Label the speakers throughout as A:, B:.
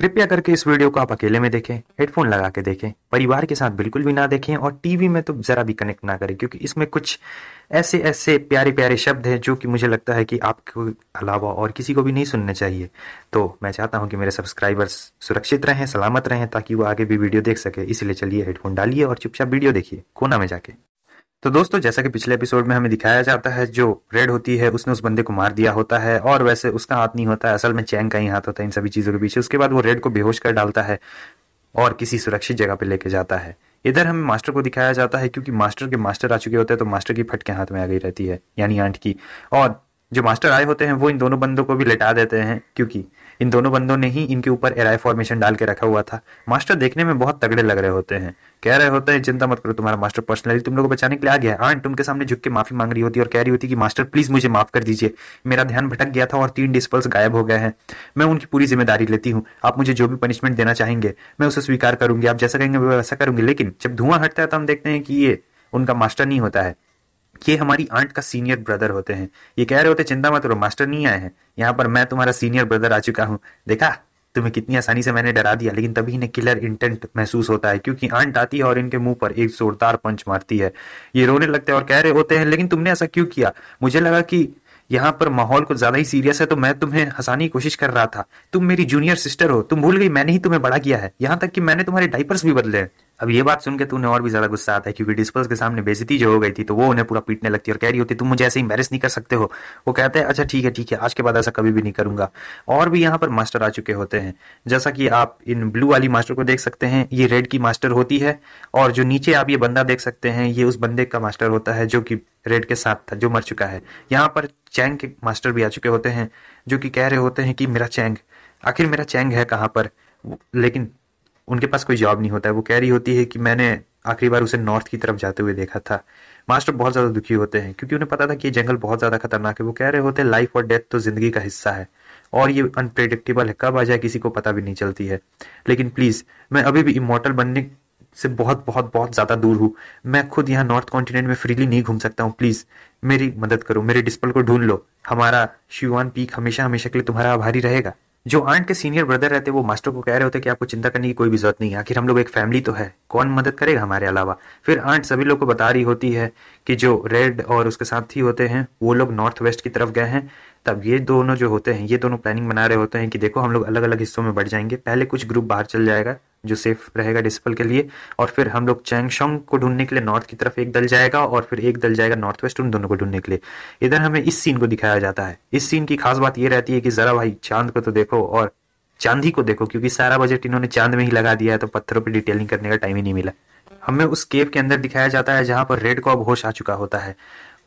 A: कृपया करके इस वीडियो को आप अकेले में देखें हेडफोन लगा के देखें परिवार के साथ बिल्कुल भी ना देखें और टीवी में तो ज़रा भी कनेक्ट ना करें क्योंकि इसमें कुछ ऐसे ऐसे प्यारे प्यारे शब्द हैं जो कि मुझे लगता है कि आपके अलावा और किसी को भी नहीं सुनने चाहिए तो मैं चाहता हूँ कि मेरे सब्सक्राइबर्स सुरक्षित रहें सलामत रहें ताकि वो आगे भी वीडियो देख सके इसलिए चलिए हेडफोन डालिए और चुपचाप वीडियो देखिए कोना में जाके तो दोस्तों जैसा कि पिछले एपिसोड में हमें दिखाया जाता है जो रेड होती है उसने उस बंदे को मार दिया होता है और वैसे उसका हाथ नहीं होता है असल में चैंग का ही हाथ होता है इन सभी चीज़ों के पीछे उसके बाद वो रेड को बेहोश कर डालता है और किसी सुरक्षित जगह पे लेके जाता है इधर हमें मास्टर को दिखाया जाता है क्योंकि मास्टर के मास्टर आ चुके होते हैं तो मास्टर की फटके हाथ में आ गई रहती है यानी आंट की और जो मास्टर आए होते हैं वो इन दोनों बंदों को भी लेटा देते हैं क्योंकि इन दोनों बंदों ने ही इनके ऊपर एराई फॉर्मेशन डाल के रखा हुआ था मास्टर देखने में बहुत तगड़े लग रहे होते हैं कह रहे होते हैं चिंता मत करो तुम्हारा मास्टर पर्सनली तुम लोग को बचाने के लिए आ गया आंट उनके हाँ, सामने झुक के माफी मांग रही होती और कह रही होती कि मास्टर प्लीज मुझे माफ कर दीजिए मेरा ध्यान भटक गया था और तीन डिस्पल्स गायब हो गए हैं मैं उनकी पूरी जिम्मेदारी लेती हूँ आप मुझे जो भी पनिशमेंट देना चाहेंगे मैं उसे स्वीकार करूंगी आप जैसा कहेंगे वैसा करूंगी लेकिन जब धुआं हटता है तो हम देखते हैं कि ये उनका मास्टर नहीं होता है ये हमारी आंट का सीनियर ब्रदर होते हैं ये कह रहे होते चिंता मत करो मास्टर नहीं आए हैं यहाँ पर मैं तुम्हारा सीनियर ब्रदर आ चुका हूँ देखा तुम्हें कितनी आसानी से मैंने डरा दिया लेकिन तभी इन्हें किलर इंटेंट महसूस होता है क्योंकि आंट आती है और इनके मुंह पर एक जोरदार पंच मारती है ये रोने लगते हैं और कह रहे होते हैं लेकिन तुमने ऐसा क्यों किया मुझे लगा कि यहाँ पर माहौल कुछ ज्यादा ही सीरियस है तो मैं तुम्हें हंसाने की कोशिश कर रहा था तुम मेरी जूनियर सिस्टर हो तुम भूल गई मैंने ही तुम्हें बड़ा किया है यहाँ तक कि मैंने तुम्हारे डाइपर्स भी बदले हैं अब ये बात सुन के और भी ज्यादा गुस्सा आता है क्योंकि डिस्पल्स के सामने बेजती जो हो गई थी तो वो उन्हें पूरा पीटने लगती है और कह रही होती तुम मुझे ऐसे इंबेरस नहीं कर सकते हो वो कहते हैं अच्छा ठीक है ठीक है आज के बाद ऐसा कभी भी नहीं करूंगा और भी यहाँ पर मास्टर आ चुके होते हैं जैसा कि आप इन ब्लू वाली मास्टर को देख सकते हैं ये रेड की मास्टर होती है और जो नीचे आप ये बंदा देख सकते हैं ये उस बंदे का मास्टर होता है जो कि रेड के साथ था जो मर चुका है यहाँ पर चैंग के मास्टर भी आ चुके होते हैं जो कि कह रहे होते हैं कि मेरा चैंग आखिर मेरा चैंग है कहाँ पर लेकिन उनके पास कोई जॉब नहीं होता है वो कह रही होती है कि मैंने आखिरी बार उसे नॉर्थ की तरफ जाते हुए देखा था मास्टर बहुत ज़्यादा दुखी होते हैं क्योंकि उन्हें पता था कि ये जंगल बहुत ज़्यादा खतरनाक है वो कह रहे होते हैं लाइफ और डेथ तो ज़िंदगी का हिस्सा है और ये अनप्रेडिक्टेबल है कब आ जाए किसी को पता भी नहीं चलती है लेकिन प्लीज़ मैं अभी भी इमोटल बनने से बहुत बहुत बहुत ज़्यादा दूर हूँ मैं खुद यहाँ नॉर्थ कॉन्टिनेंट में फ्रीली नहीं घूम सकता हूँ प्लीज़ मेरी मदद करो मेरे डिस्पल को ढूंढ लो हमारा शिवान पीक हमेशा हमेशा के लिए तुम्हारा आभारी रहेगा जो आंट के सीनियर ब्रदर रहते वो मास्टर को कह रहे होते कि आपको चिंता करने की कोई भी जरूरत नहीं है आखिर हम लोग एक फैमिली तो है कौन मदद करेगा हमारे अलावा फिर आंट सभी लोग को बता रही होती है कि जो रेड और उसके साथी होते हैं वो लोग नॉर्थ वेस्ट की तरफ गए हैं तब ये दोनों जो होते हैं ये दोनों प्लानिंग बना रहे होते हैं कि देखो हम लोग अलग अलग हिस्सों में बढ़ जाएंगे पहले कुछ ग्रुप बाहर चल जाएगा जो सेफ रहेगा डिसिपल के लिए और फिर हम लोग चैंगशोंग को ढूंढने के लिए नॉर्थ की तरफ एक दल जाएगा और फिर एक दल जाएगा नॉर्थ वेस्ट उन दोनों को ढूंढने के लिए इधर हमें इस सीन को दिखाया जाता है इस सीन की खास बात यह रहती है कि जरा भाई चांद को तो देखो और चांदी को देखो क्योंकि सारा बजट इन्होंने चांद में ही लगा दिया है तो पत्थरों पर डिटेलिंग करने का टाइम ही नहीं मिला हमें उस केव के अंदर दिखाया जाता है जहां पर रेड कॉब होश आ चुका होता है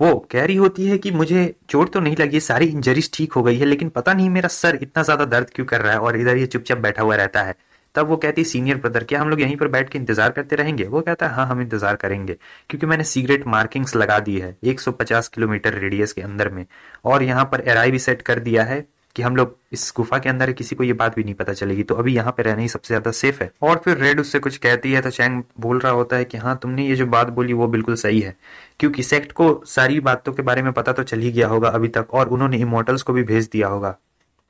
A: वो कह रही होती है कि मुझे चोट तो नहीं लगी सारी इंजरीज ठीक हो गई है लेकिन पता नहीं मेरा सर इतना ज्यादा दर्द क्यों कर रहा है और इधर ये चुपचाप बैठा हुआ रहता है तब वो कहती सीनियर ब्रदर क्या हम लोग यहीं पर बैठ के इंतजार करते रहेंगे वो कहता है हाँ हम इंतजार करेंगे क्योंकि मैंने सीगरेट मार्किंग्स लगा दी है 150 किलोमीटर रेडियस के अंदर में और यहाँ पर एराई भी सेट कर दिया है कि हम लोग इस गुफा के अंदर किसी को ये बात भी नहीं पता चलेगी तो अभी यहाँ पे रहना ही सबसे ज्यादा सेफ है और फिर रेड उससे कुछ कहती है तो चैंग बोल रहा होता है कि हाँ तुमने ये जो बात बोली वो बिल्कुल सही है क्योंकि सेक्ट को सारी बातों के बारे में पता तो चल ही गया होगा अभी तक और उन्होंने इमोटल्स को भी भेज दिया होगा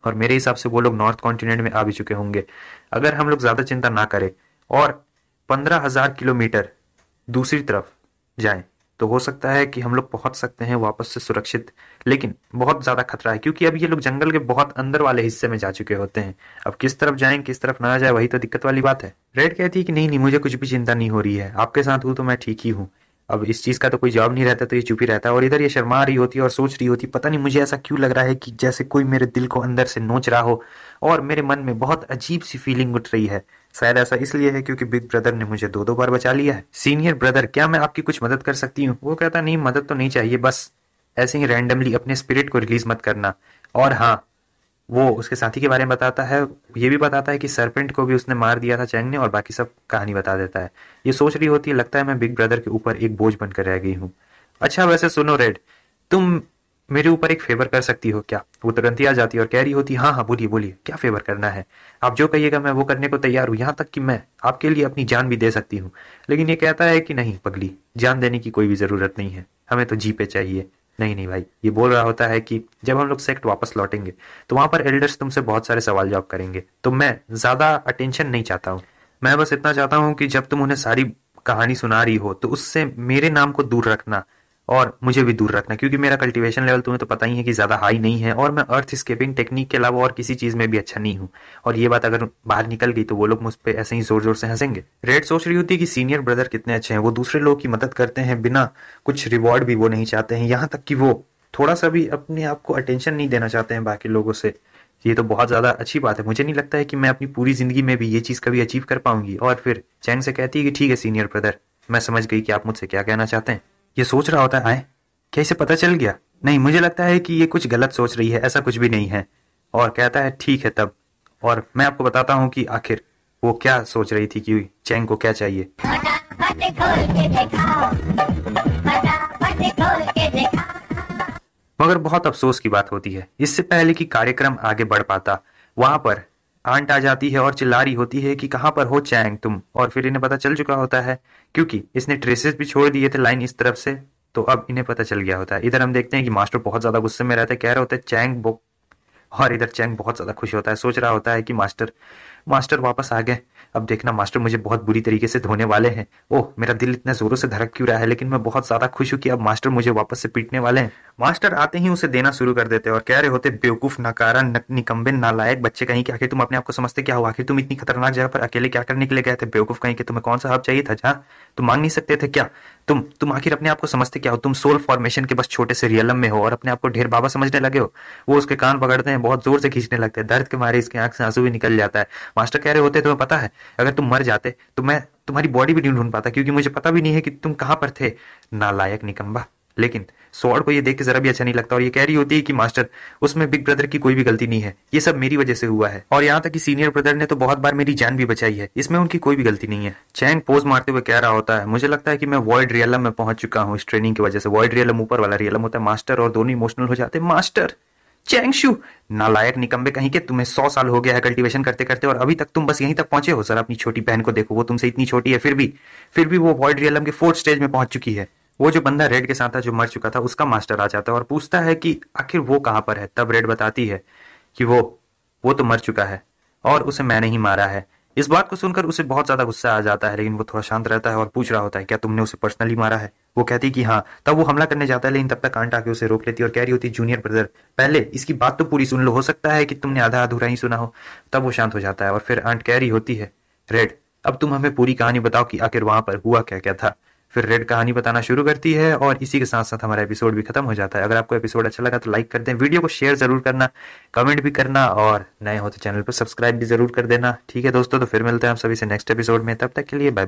A: और मेरे हिसाब से वो लोग नॉर्थ कॉन्टिनेंट में आ भी चुके होंगे अगर हम लोग ज़्यादा चिंता ना करें और पंद्रह हज़ार किलोमीटर दूसरी तरफ जाए तो हो सकता है कि हम लोग पहुंच सकते हैं वापस से सुरक्षित लेकिन बहुत ज़्यादा खतरा है क्योंकि अब ये लोग जंगल के बहुत अंदर वाले हिस्से में जा चुके होते हैं अब किस तरफ जाएं किस तरफ ना जाए वही तो दिक्कत वाली बात है रेड कहती है कि नहीं नहीं मुझे कुछ भी चिंता नहीं हो रही है आपके साथ हूं तो मैं ठीक ही हूँ अब इस चीज़ का तो कोई जवाब नहीं रहता तो ये चुप ही रहता है और इधर ये शर्मा रही होती है और सोच रही होती पता नहीं मुझे ऐसा क्यों लग रहा है कि जैसे कोई मेरे दिल को अंदर से नोच रहा हो और मेरे मन में बहुत अजीब सी फीलिंग उठ रही है शायद ऐसा इसलिए है क्योंकि बिग ब्रदर ने मुझे दो दो बार बचा लिया है सीनियर ब्रदर क्या मैं आपकी कुछ मदद कर सकती हूँ वो कहता नहीं मदद तो नहीं चाहिए बस ऐसे ही रैंडमली अपने स्पिरिट को रिलीज मत करना और हाँ वो उसके साथी के बारे में बताता है ये भी बताता है कि सरपेंट को भी उसने मार दिया था चैंग ने और बाकी सब कहानी बता देता है ये सोच रही होती है लगता है मैं बिग ब्रदर के ऊपर एक बोझ बनकर रह गई हूँ अच्छा वैसे सुनो रेड तुम मेरे ऊपर एक फेवर कर सकती हो क्या वो तुरंत ही आ जाती है और कह रही होती हाँ हाँ बोलिए बोलिए क्या फेवर करना है आप जो कहिएगा मैं वो करने को तैयार हूँ यहाँ तक कि मैं आपके लिए अपनी जान भी दे सकती हूँ लेकिन ये कहता है कि नहीं पगली जान देने की कोई भी जरूरत नहीं है हमें तो जी पे चाहिए नहीं नहीं भाई ये बोल रहा होता है कि जब हम लोग सेक्ट वापस लौटेंगे तो वहां पर एल्डर्स तुमसे बहुत सारे सवाल जवाब करेंगे तो मैं ज्यादा अटेंशन नहीं चाहता हूँ मैं बस इतना चाहता हूँ कि जब तुम उन्हें सारी कहानी सुना रही हो तो उससे मेरे नाम को दूर रखना और मुझे भी दूर रखना क्योंकि मेरा कल्टीवेशन लेवल तुम्हें तो पता ही है कि ज़्यादा हाई नहीं है और मैं अर्थ स्केपिंग टेक्निक के अलावा और किसी चीज़ में भी अच्छा नहीं हूँ और ये बात अगर बाहर निकल गई तो वो लोग मुझ पर ऐसे ही जोर जोर से हंसेंगे रेड सोच रही होती है कि सीनियर ब्रदर कितने अच्छे हैं वो दूसरे लोग की मदद करते हैं बिना कुछ रिवॉर्ड भी वो नहीं चाहते हैं यहाँ तक कि वो थोड़ा सा भी अपने आप को अटेंशन नहीं देना चाहते हैं बाकी लोगों से ये तो बहुत ज़्यादा अच्छी बात है मुझे नहीं लगता है कि मैं अपनी पूरी ज़िंदगी में भी ये चीज़ कभी अचीव कर पाऊंगी और फिर चैन से कहती है कि ठीक है सीनियर ब्रदर मैं समझ गई कि आप मुझसे क्या कहना चाहते हैं ये सोच रहा होता है क्या इसे पता चल गया नहीं मुझे लगता है कि ये कुछ गलत सोच रही है ऐसा कुछ भी नहीं है और कहता है ठीक है तब और मैं आपको बताता हूँ कि आखिर वो क्या सोच रही थी कि चैंग को क्या चाहिए मगर बहुत अफसोस की बात होती है इससे पहले कि कार्यक्रम आगे बढ़ पाता वहां पर आंट आ जाती है और चिल्ला रही होती है कि कहां पर हो चैंग तुम और फिर इन्हें पता चल चुका होता है क्योंकि इसने ट्रेसेस भी छोड़ दिए थे लाइन इस तरफ से तो अब इन्हें पता चल गया होता है इधर हम देखते हैं कि मास्टर बहुत ज्यादा गुस्से में रहते कह रहे होते हैं चैंग बुक और इधर चैंग बहुत ज्यादा खुश होता है सोच रहा होता है कि मास्टर मास्टर वापस आ गए अब देखना मास्टर मुझे बहुत बुरी तरीके से धोने वाले हैं ओह मेरा दिल इतना जोरों से धड़क क्यों रहा है लेकिन मैं बहुत ज्यादा खुश हूँ कि अब मास्टर मुझे वापस से पीटने वाले हैं मास्टर आते ही उसे देना शुरू कर देते और कह रहे होते बेवकूफ नाकारा निकम्बे नालायक बच्चे कहीं कि आखिर तुम अपने आप को समझते क्या हो आखिर तुम इतनी खतरनाक जगह पर अकेले क्या करने के लिए गए थे बेवकूफ कहीं कि तुम्हें कौन सा हब चाहिए था जहाँ तुम मांग नहीं सकते थे क्या तुम तुम आखिर अपने आप को समझते क्या हो तुम सोल फॉर्मेशन के बस छोटे से रियलम में हो और अपने आप को ढेर बाबा समझने लगे हो वो उसके कान पकड़ते हैं बहुत जोर से खींचने लगते हैं दर्द के मारे इसके आंख से आंसू भी निकल जाता है मास्टर कह रहे होते तुम्हें पता है अगर तुम मर जाते तो मैं तुम्हारी बॉडी भी नहीं ढूंढ पाता क्योंकि मुझे पता भी नहीं है कि तुम कहां पर थे नालायक निकम्बा लेकिन सॉर्ड को ये देख के जरा भी अच्छा नहीं लगता और ये कह रही होती है कि मास्टर उसमें बिग ब्रदर की कोई भी गलती नहीं है ये सब मेरी वजह से हुआ है और यहाँ तक कि सीनियर ब्रदर ने तो बहुत बार मेरी जान भी बचाई है इसमें उनकी कोई भी गलती नहीं है चैंग पोज मारते हुए कह रहा होता है मुझे लगता है कि मैं वर्ल्ड रियलम में पहुंच चुका हूँ इस ट्रेनिंग की वजह से वर्ल्ड रियलम ऊपर वाला रियलम होता है मास्टर और दोनों इमोशनल हो जाते हैं मास्टर चैंगशू नालायक निकम्बे कहीं के तुम्हें सौ साल हो गया है कल्टीवेशन करते करते और अभी तक तुम बस यहीं तक पहुंचे हो सर अपनी छोटी बहन को देखो वो तुमसे इतनी छोटी है फिर भी फिर भी वो वॉइड रियलम के फोर्थ स्टेज में पहुंच चुकी है वो जो बंदा रेड के साथ था जो मर चुका था उसका मास्टर आ जाता है और पूछता है कि आखिर वो कहां पर है तब रेड बताती है कि वो वो तो मर चुका है और उसे मैंने ही मारा है इस बात को सुनकर उसे बहुत ज्यादा गुस्सा आ जाता है लेकिन वो थोड़ा शांत रहता है और पूछ रहा होता है क्या तुमने उसे पर्सनली मारा है वो कहती है कि हाँ तब वो हमला करने जाता है लेकिन तब तक कांट आके उसे रोक लेती है और कह रही होती जूनियर ब्रदर पहले इसकी बात तो पूरी सुन लो हो सकता है कि तुमने आधा अधूरा ही सुना हो तब वो शांत हो जाता है और फिर आंट कह रही होती है रेड अब तुम हमें पूरी कहानी बताओ कि आखिर वहां पर हुआ क्या क्या था फिर रेड कहानी बताना शुरू करती है और इसी के साथ साथ हमारा एपिसोड भी खत्म हो जाता है अगर आपको एपिसोड अच्छा लगा तो लाइक कर दें वीडियो को शेयर जरूर करना कमेंट भी करना और नए हो तो चैनल पर सब्सक्राइब भी जरूर कर देना ठीक है दोस्तों तो फिर मिलते हैं आप सभी से नेक्स्ट एपिसोड में तब तक के लिए बाय